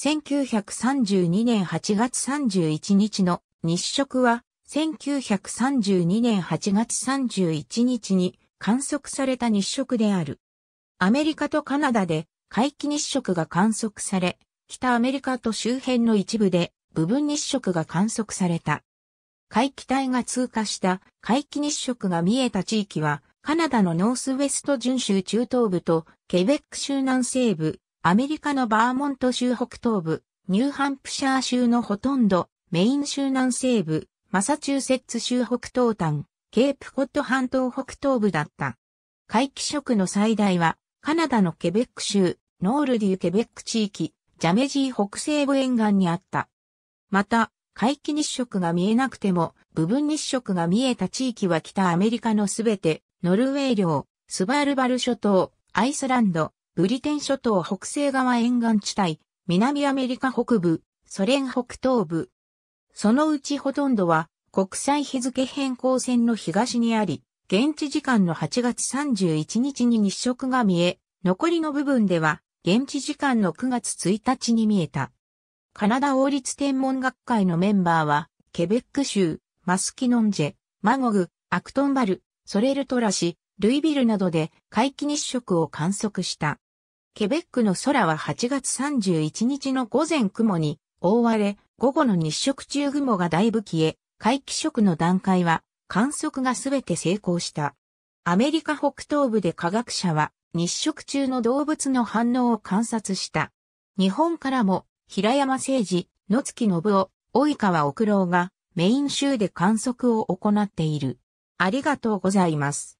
1932年8月31日の日食は、1932年8月31日に観測された日食である。アメリカとカナダで回帰日食が観測され、北アメリカと周辺の一部で部分日食が観測された。回帰帯が通過した回帰日食が見えた地域は、カナダのノースウェスト準州中東部とケベック州南西部、アメリカのバーモント州北東部、ニューハンプシャー州のほとんど、メイン州南西部、マサチューセッツ州北東端、ケープコット半島北東部だった。皆既色の最大は、カナダのケベック州、ノールディーケベック地域、ジャメジー北西部沿岸にあった。また、回帰日食が見えなくても、部分日食が見えた地域は北アメリカのすべて、ノルウェー領、スバルバル諸島、アイスランド、ブリテン諸島北西側沿岸地帯、南アメリカ北部、ソ連北東部。そのうちほとんどは国際日付変更線の東にあり、現地時間の8月31日に日食が見え、残りの部分では現地時間の9月1日に見えた。カナダ王立天文学会のメンバーは、ケベック州、マスキノンジェ、マゴグ、アクトンバル、ソレルトラシ、ルイビルなどで皆既日食を観測した。ケベックの空は8月31日の午前雲に覆われ、午後の日食中雲がだいぶ消え、回帰食の段階は観測がすべて成功した。アメリカ北東部で科学者は日食中の動物の反応を観察した。日本からも平山誠二、野月信夫、及川奥郎がメイン州で観測を行っている。ありがとうございます。